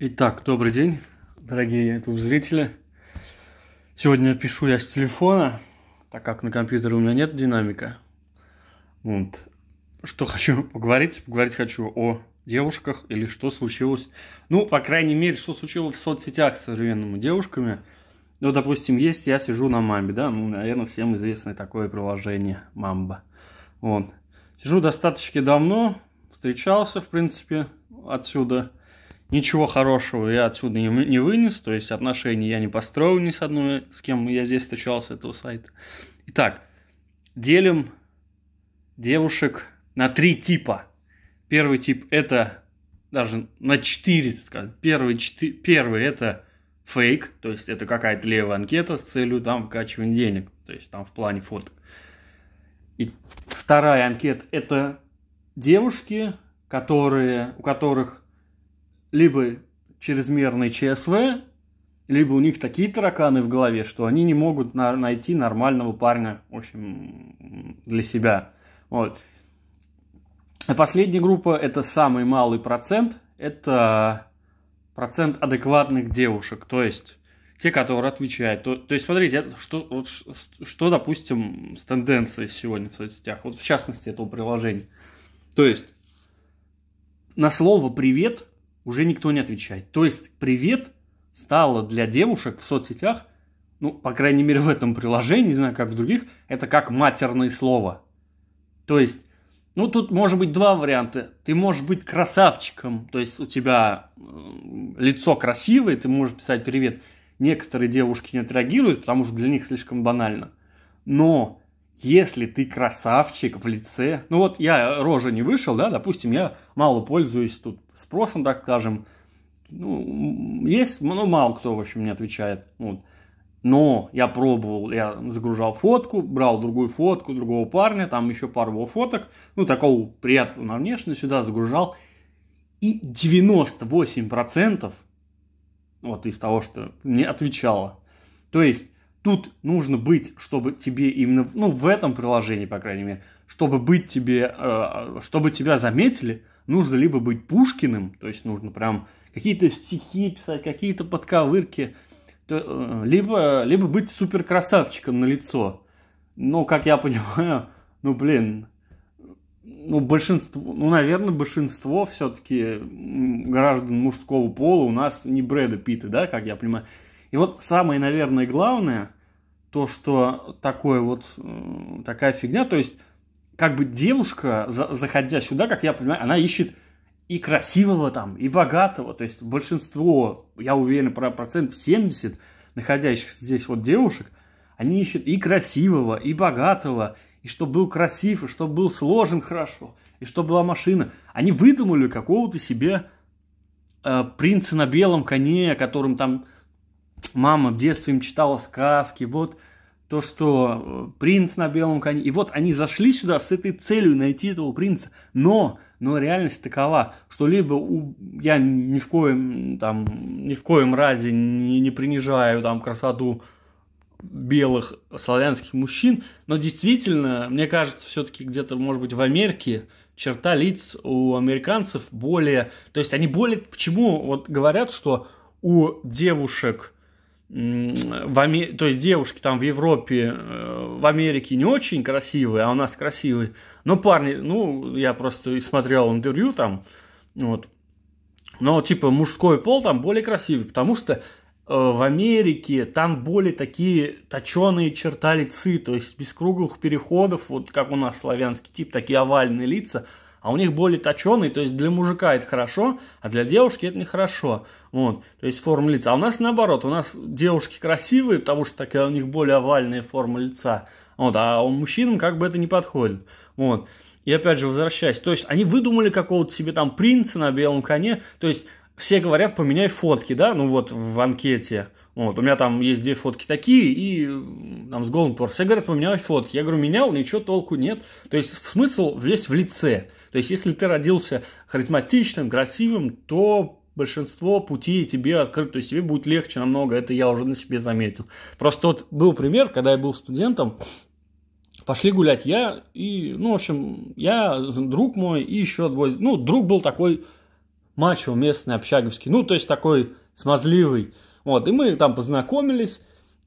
Итак, добрый день, дорогие YouTube зрители. Сегодня пишу я с телефона, так как на компьютере у меня нет динамика. Вот. Что хочу поговорить? Поговорить хочу о девушках или что случилось. Ну, по крайней мере, что случилось в соцсетях с современными девушками. Ну, допустим, есть я сижу на мамбе, да, ну, наверное, всем известное такое приложение мамба. Вот. Сижу достаточно давно, встречался, в принципе, отсюда – ничего хорошего я отсюда не, не вынес, то есть отношений я не построил ни с одной, с кем я здесь встречался, этого сайта. Итак, делим девушек на три типа. Первый тип – это даже на четыре, скажем. Первый, четыре первый – это фейк, то есть это какая-то левая анкета с целью там вкачивания денег, то есть там в плане фото. И вторая анкета – это девушки, которые, у которых либо чрезмерный ЧСВ, либо у них такие тараканы в голове, что они не могут на- найти нормального парня, в общем, для себя. Вот. А последняя группа – это самый малый процент, это процент адекватных девушек, то есть те, которые отвечают. То, то есть, смотрите, это что, вот, что, допустим, с тенденцией сегодня в соцсетях, вот в частности этого приложения. То есть, на слово «привет» уже никто не отвечает. То есть привет стало для девушек в соцсетях, ну, по крайней мере, в этом приложении, не знаю, как в других, это как матерное слово. То есть, ну, тут может быть два варианта. Ты можешь быть красавчиком, то есть у тебя э, лицо красивое, ты можешь писать привет. Некоторые девушки не отреагируют, потому что для них слишком банально. Но если ты красавчик в лице, ну вот я рожа не вышел, да, допустим, я мало пользуюсь тут спросом, так скажем, ну, есть, ну, мало кто, в общем, мне отвечает, вот. но я пробовал, я загружал фотку, брал другую фотку другого парня, там еще пару его фоток, ну, такого приятного на внешность сюда загружал, и 98% вот из того, что мне отвечало, то есть тут нужно быть, чтобы тебе именно, ну, в этом приложении, по крайней мере, чтобы быть тебе, э, э, чтобы тебя заметили, нужно либо быть Пушкиным, то есть нужно прям какие-то стихи писать, какие-то подковырки, э, либо, либо быть суперкрасавчиком на лицо. Но, как я понимаю, ну, блин, ну, большинство, ну, наверное, большинство все-таки граждан мужского пола у нас не Брэда Питта, да, как я понимаю. И вот самое, наверное, главное, то, что такое вот, такая фигня, то есть, как бы девушка, заходя сюда, как я понимаю, она ищет и красивого там, и богатого, то есть большинство, я уверен, про процентов 70 находящихся здесь вот девушек, они ищут и красивого, и богатого, и чтобы был красив, и чтобы был сложен хорошо, и чтобы была машина. Они выдумали какого-то себе э, принца на белом коне, которым там мама в детстве им читала сказки, вот то, что э, принц на белом коне. И вот они зашли сюда с этой целью найти этого принца. Но, но реальность такова, что либо у, я ни в коем, там, ни в коем разе не, не принижаю там, красоту белых славянских мужчин, но действительно, мне кажется, все-таки где-то, может быть, в Америке черта лиц у американцев более... То есть они более... Почему вот говорят, что у девушек в Амер... то есть девушки там в Европе, э, в Америке не очень красивые, а у нас красивые. Но парни, ну, я просто смотрел интервью там, вот. Но, типа, мужской пол там более красивый, потому что э, в Америке там более такие точеные черта лицы, то есть без круглых переходов, вот как у нас славянский тип, такие овальные лица – а у них более точеные, то есть для мужика это хорошо, а для девушки это нехорошо. Вот, то есть форма лица. А у нас наоборот, у нас девушки красивые, потому что такая у них более овальная форма лица. Вот, а у мужчин как бы это не подходит. Вот. И опять же, возвращаясь, то есть они выдумали какого-то себе там принца на белом коне, то есть все говорят, поменяй фотки, да, ну вот в анкете. Вот, у меня там есть две фотки такие и там с голым торсом. Все говорят, поменяй фотки. Я говорю, менял, ничего толку нет. То есть смысл весь в лице. То есть, если ты родился харизматичным, красивым, то большинство путей тебе открыто, то есть тебе будет легче намного, это я уже на себе заметил. Просто вот был пример, когда я был студентом, пошли гулять я и, ну, в общем, я, друг мой и еще двое, ну, друг был такой мачо местный, общаговский, ну, то есть такой смазливый, вот, и мы там познакомились,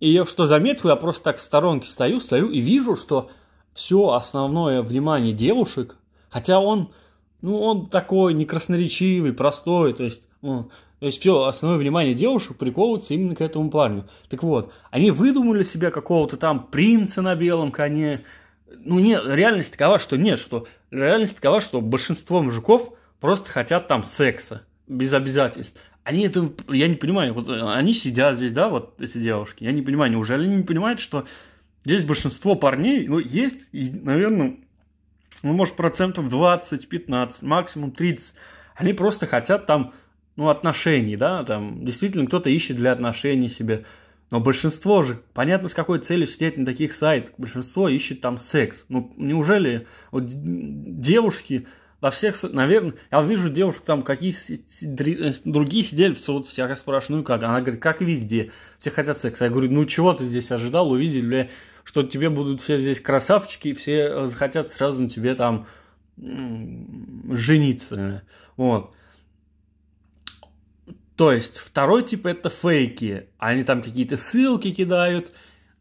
и я что заметил, я просто так в сторонке стою, стою и вижу, что все основное внимание девушек Хотя он, ну, он такой не красноречивый, простой, то есть, он, ну, то есть все основное внимание девушек приковывается именно к этому парню. Так вот, они выдумали себе какого-то там принца на белом коне. Ну, нет, реальность такова, что нет, что реальность такова, что большинство мужиков просто хотят там секса без обязательств. Они это, я не понимаю, вот они сидят здесь, да, вот эти девушки, я не понимаю, неужели они не понимают, что здесь большинство парней, ну, есть, и, наверное, ну, может, процентов 20, 15, максимум 30. Они просто хотят там, ну, отношений, да, там, действительно, кто-то ищет для отношений себе. Но большинство же, понятно, с какой целью сидеть на таких сайтах, большинство ищет там секс. Ну, неужели вот девушки во всех, наверное, я вижу девушек там, какие э, другие сидели в соцсетях, я спрашиваю, ну как? Она говорит, как везде, все хотят секса. Я говорю, ну чего ты здесь ожидал, увидели, бля, что тебе будут все здесь красавчики, и все э, захотят сразу на тебе там жениться. Вот. То есть второй тип это фейки. Они там какие-то ссылки кидают,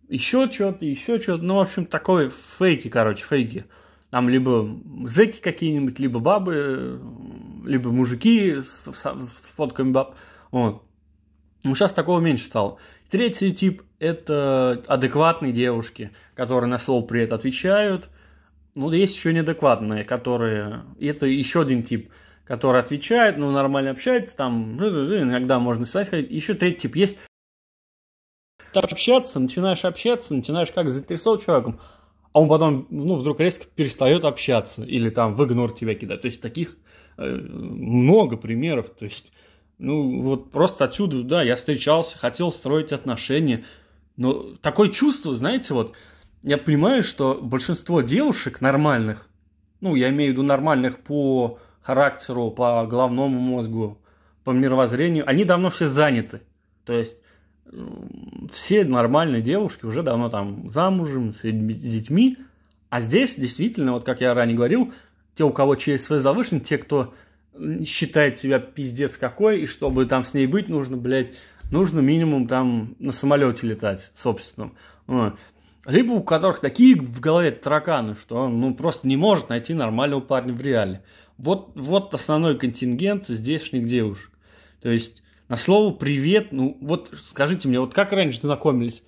еще что-то, еще что-то. Ну, в общем, такой фейки, короче, фейки. Там либо зеки какие-нибудь, либо бабы, э, либо мужики с, с, с фотками баб. Вот. Ну, сейчас такого меньше стало. Третий тип – это адекватные девушки, которые на слово «привет» отвечают. Ну, есть еще неадекватные, которые… Это еще один тип, который отвечает, ну, нормально общается, там, иногда можно стать Еще третий тип есть. Общаться, начинаешь общаться, начинаешь как заинтересован человеком, а он потом, ну, вдруг резко перестает общаться или там в игнор тебя кидает. То есть таких э, много примеров. То есть ну, вот просто отсюда, да, я встречался, хотел строить отношения. Но такое чувство, знаете, вот, я понимаю, что большинство девушек нормальных, ну, я имею в виду нормальных по характеру, по головному мозгу, по мировоззрению, они давно все заняты. То есть все нормальные девушки уже давно там замужем, с детьми. А здесь действительно, вот как я ранее говорил, те, у кого ЧСВ завышен, те, кто считает себя пиздец какой, и чтобы там с ней быть, нужно, блядь, нужно минимум там на самолете летать собственно Либо у которых такие в голове тараканы, что он ну, просто не может найти нормального парня в реале. Вот, вот основной контингент здешних девушек. То есть, на слово «привет», ну, вот скажите мне, вот как раньше знакомились?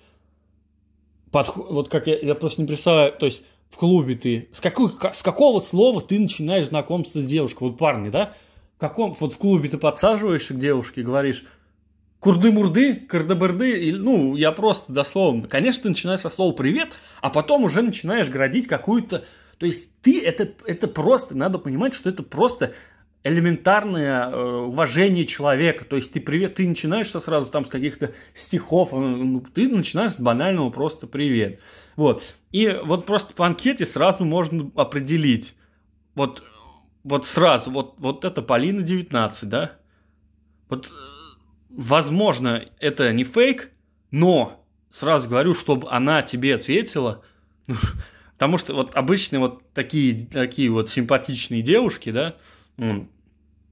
Подх... Вот как я, я просто не представляю, то есть в клубе ты, с, какой, с какого слова ты начинаешь знакомство с девушкой? Вот парни, да? В каком, вот в клубе ты подсаживаешься к девушке и говоришь, курды-мурды, кардабырды, ну, я просто дословно. Конечно, ты начинаешь со слова «привет», а потом уже начинаешь градить какую-то... То есть ты это, это просто, надо понимать, что это просто элементарное э, уважение человека. То есть ты, привет, ты начинаешь сразу там с каких-то стихов, э, ну, ты начинаешь с банального просто привет. Вот. И вот просто по анкете сразу можно определить. Вот, вот сразу, вот, вот это Полина 19, да? Вот, э, возможно, это не фейк, но сразу говорю, чтобы она тебе ответила, потому что вот обычные вот такие, такие вот симпатичные девушки, да,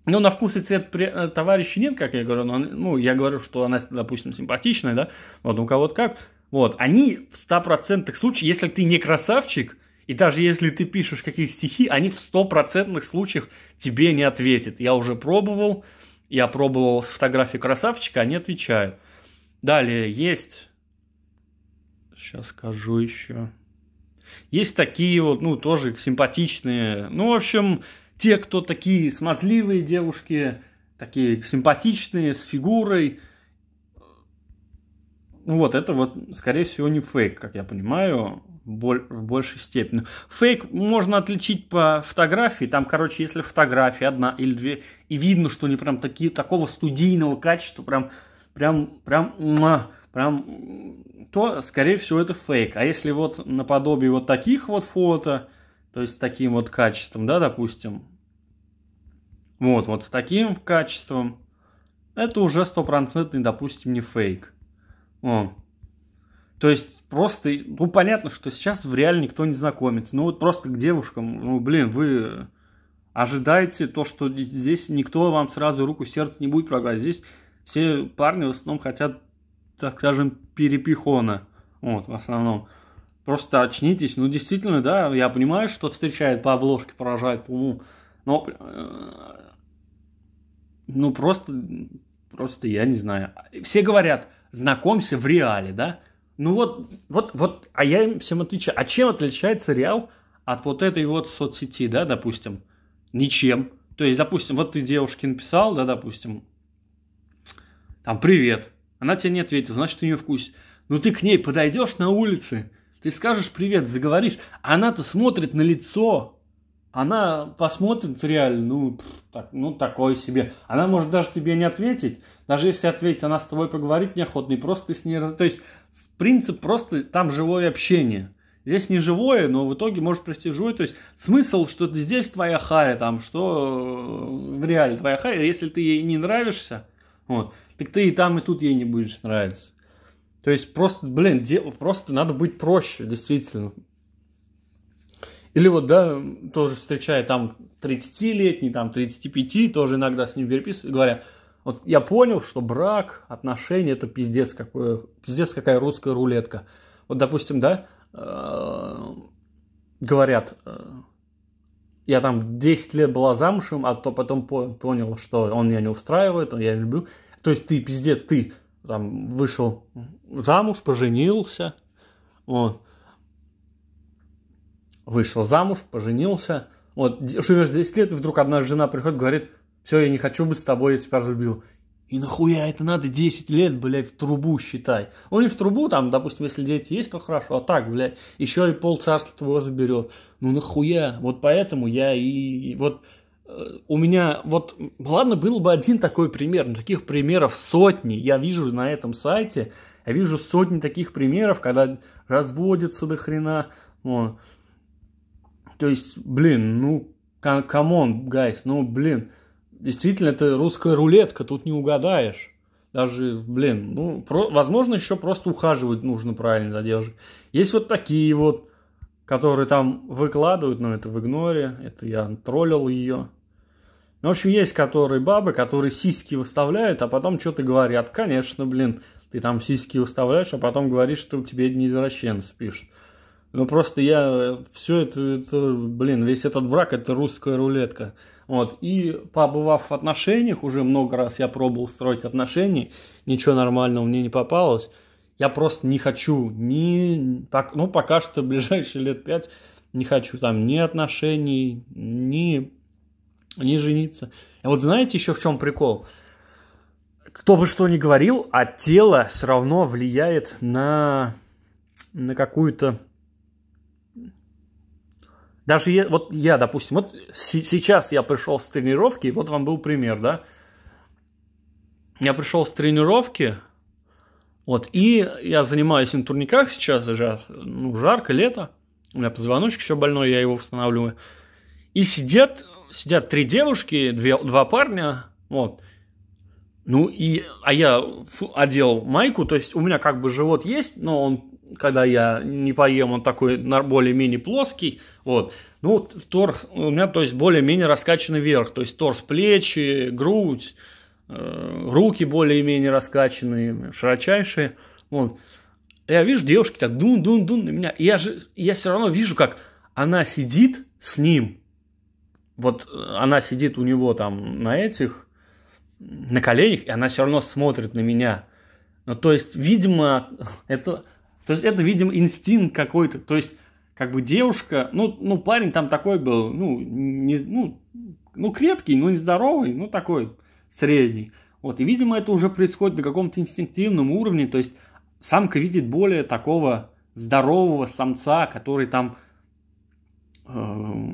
ну, на вкус и цвет э, товарища нет, как я говорю, но, ну, я говорю, что она, допустим, симпатичная, да, вот у кого-то как. Вот, они в 100% случаев, если ты не красавчик, и даже если ты пишешь какие-то стихи, они в стопроцентных случаях тебе не ответят. Я уже пробовал, я пробовал с фотографией красавчика, они отвечают. Далее есть, сейчас скажу еще, есть такие вот, ну, тоже симпатичные, ну, в общем, те, кто такие смазливые девушки, такие симпатичные, с фигурой. Ну вот, это вот, скорее всего, не фейк, как я понимаю, в большей степени. Фейк можно отличить по фотографии. Там, короче, если фотографии одна или две, и видно, что они прям такие, такого студийного качества, прям, прям, прям, прям, то, скорее всего, это фейк. А если вот наподобие вот таких вот фото, то есть с таким вот качеством, да, допустим, вот, вот с таким качеством, это уже стопроцентный, допустим, не фейк. О. То есть просто, ну понятно, что сейчас в реале никто не знакомится. Ну вот просто к девушкам, ну блин, вы ожидаете то, что здесь никто вам сразу руку сердце не будет прогать. Здесь все парни в основном хотят, так скажем, перепихона. Вот, в основном. Просто очнитесь. Ну, действительно, да, я понимаю, что встречает по обложке, поражает по уму. Но, э, ну, просто, просто я не знаю. Все говорят, знакомься в реале, да? Ну вот, вот, вот, а я им всем отвечаю. А чем отличается реал от вот этой вот соцсети, да, допустим? Ничем. То есть, допустим, вот ты девушке написал, да, допустим, там, привет. Она тебе не ответила, значит, у нее вкус. Но ну, ты к ней подойдешь на улице, ты скажешь привет, заговоришь, она-то смотрит на лицо. Она посмотрит реально, ну, так, ну, такой себе. Она может даже тебе не ответить. Даже если ответить, она с тобой поговорить неохотно, и просто ты с ней... То есть принцип просто там живое общение. Здесь не живое, но в итоге может прийти в живое. То есть смысл, что здесь твоя харя, там, что э, в реале твоя харя, если ты ей не нравишься, вот, так ты и там, и тут ей не будешь нравиться. То есть просто, блин, дело, просто надо быть проще, действительно. Или вот, да, тоже встречая там 30-летний, там 35, тоже иногда с ним переписываю, говоря, вот я понял, что брак, отношения, это пиздец, какой, пиздец какая русская рулетка. Вот, допустим, да, э, говорят, э, я там 10 лет была замужем, а то потом понял, что он меня не устраивает, он я не люблю. То есть ты, пиздец, ты там вышел замуж, поженился, вот, вышел замуж, поженился, вот, живешь 10 лет, и вдруг одна жена приходит, говорит, все, я не хочу быть с тобой, я тебя разлюбил. И нахуя это надо 10 лет, блядь, в трубу считай. Ну не в трубу, там, допустим, если дети есть, то хорошо, а так, блядь, еще и пол царства твоего заберет. Ну нахуя? Вот поэтому я и, и вот у меня вот, ладно, был бы один такой пример, но таких примеров сотни. Я вижу на этом сайте, я вижу сотни таких примеров, когда разводится до хрена. Вот. То есть, блин, ну, камон, гайс, ну, блин, действительно, это русская рулетка, тут не угадаешь. Даже, блин, ну, про, возможно, еще просто ухаживать нужно правильно за девушек. Есть вот такие вот, которые там выкладывают, но это в игноре, это я троллил ее. Ну, в общем, есть которые бабы, которые сиськи выставляют, а потом что-то говорят. Конечно, блин, ты там сиськи выставляешь, а потом говоришь, что тебе не извращенцы пишут. Ну, просто я... Э, Все это, это, блин, весь этот враг, это русская рулетка. Вот. И побывав в отношениях, уже много раз я пробовал строить отношения, ничего нормального мне не попалось. Я просто не хочу ни... Так, ну, пока что ближайшие лет пять не хочу там ни отношений, ни а не жениться. А вот знаете еще в чем прикол? Кто бы что ни говорил, а тело все равно влияет на, на какую-то... Даже я, вот я, допустим, вот сейчас я пришел с тренировки, и вот вам был пример, да? Я пришел с тренировки, вот, и я занимаюсь на турниках сейчас, уже ну, жарко, лето, у меня позвоночник еще больной, я его устанавливаю. И сидят сидят три девушки, две, два парня, вот. Ну и, а я одел майку, то есть у меня как бы живот есть, но он, когда я не поем, он такой более-менее плоский, вот. Ну, торс у меня, то есть, более-менее раскачан вверх, то есть, торс, плечи, грудь, э, руки более-менее раскачанные, широчайшие, вот. Я вижу, девушки так дун-дун-дун на меня, и я же, я все равно вижу, как она сидит с ним, вот э, она сидит у него там на этих, на коленях, и она все равно смотрит на меня. Ну, то есть, видимо, это, то есть, это, видимо, инстинкт какой-то. То есть, как бы девушка, ну, ну, парень там такой был, ну, не, ну, ну, крепкий, но не здоровый, ну, такой средний. Вот, и, видимо, это уже происходит на каком-то инстинктивном уровне, то есть, самка видит более такого здорового самца, который там э,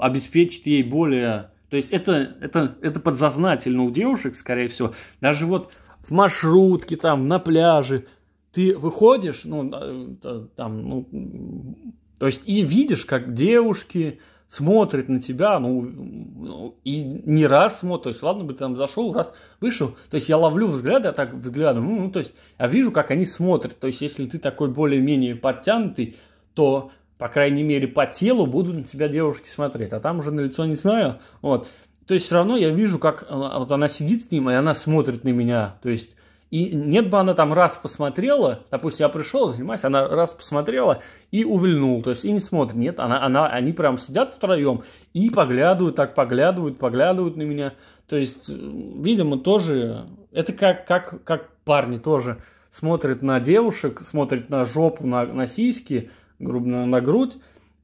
обеспечить ей более... То есть это, это, это подзазнательно у девушек, скорее всего. Даже вот в маршрутке, там, на пляже, ты выходишь, ну, там, ну, то есть и видишь, как девушки смотрят на тебя, ну, ну, и не раз смотрят, то есть ладно бы ты там зашел, раз вышел, то есть я ловлю взгляды, а так взгляды, ну, ну, то есть я вижу, как они смотрят, то есть если ты такой более-менее подтянутый, то по крайней мере, по телу будут на тебя девушки смотреть, а там уже на лицо не знаю, вот. То есть все равно я вижу, как э, вот она сидит с ним, и она смотрит на меня, то есть и нет бы она там раз посмотрела, допустим, я пришел, занимаюсь, она раз посмотрела и увильнул, то есть и не смотрит. Нет, она, она, они прям сидят втроем и поглядывают, так поглядывают, поглядывают на меня. То есть, э, видимо, тоже, это как, как, как парни тоже смотрят на девушек, смотрят на жопу, на, на сиськи, грубо на грудь.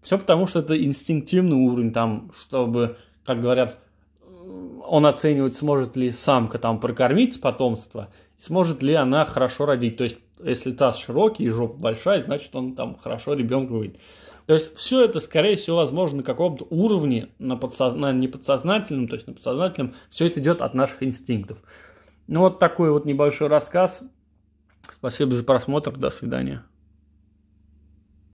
Все потому, что это инстинктивный уровень, там, чтобы, как говорят, э, он оценивает сможет ли самка там прокормить потомство, сможет ли она хорошо родить. То есть, если таз широкий и жопа большая, значит, он там хорошо ребенка выйдет. То есть, все это, скорее всего, возможно, на каком-то уровне, на, подсозна... на неподсознательном, то есть на подсознательном, все это идет от наших инстинктов. Ну, вот такой вот небольшой рассказ. Спасибо за просмотр. До свидания.